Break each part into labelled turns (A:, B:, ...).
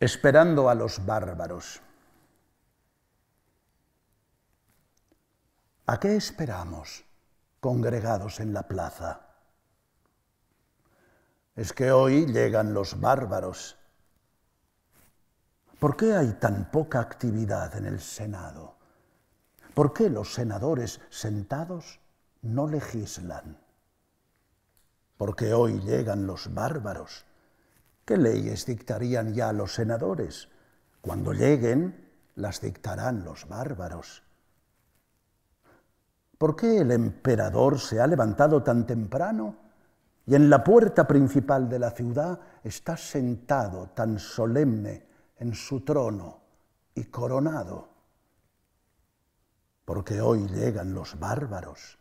A: esperando a los bárbaros. ¿A qué esperamos congregados en la plaza? Es que hoy llegan los bárbaros. ¿Por qué hay tan poca actividad en el Senado? ¿Por qué los senadores sentados no legislan? Porque hoy llegan los bárbaros. ¿Qué leyes dictarían ya los senadores? Cuando lleguen, las dictarán los bárbaros. ¿Por qué el emperador se ha levantado tan temprano y en la puerta principal de la ciudad está sentado tan solemne en su trono y coronado? Porque hoy llegan los bárbaros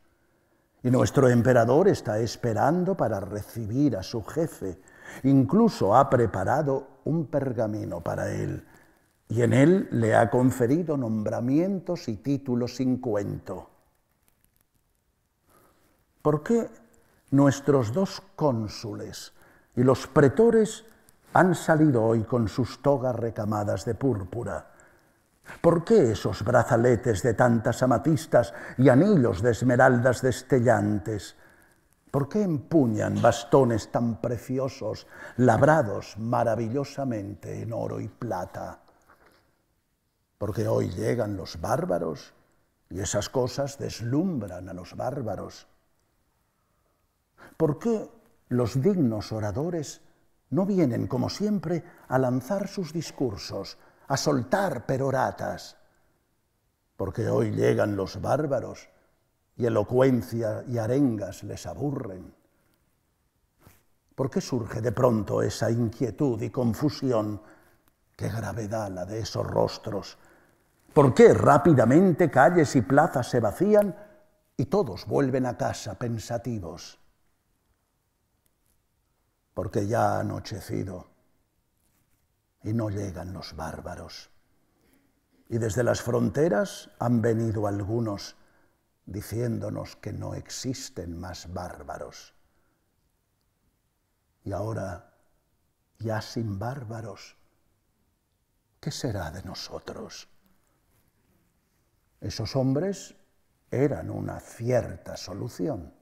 A: y nuestro emperador está esperando para recibir a su jefe Incluso ha preparado un pergamino para él y en él le ha conferido nombramientos y títulos sin cuento. ¿Por qué nuestros dos cónsules y los pretores han salido hoy con sus togas recamadas de púrpura? ¿Por qué esos brazaletes de tantas amatistas y anillos de esmeraldas destellantes? ¿Por qué empuñan bastones tan preciosos, labrados maravillosamente en oro y plata? Porque hoy llegan los bárbaros y esas cosas deslumbran a los bárbaros. ¿Por qué los dignos oradores no vienen, como siempre, a lanzar sus discursos, a soltar peroratas? Porque hoy llegan los bárbaros y elocuencia y arengas les aburren. ¿Por qué surge de pronto esa inquietud y confusión? Qué gravedad la de esos rostros. ¿Por qué rápidamente calles y plazas se vacían y todos vuelven a casa pensativos? Porque ya ha anochecido y no llegan los bárbaros. Y desde las fronteras han venido algunos diciéndonos que no existen más bárbaros. Y ahora, ya sin bárbaros, ¿qué será de nosotros? Esos hombres eran una cierta solución.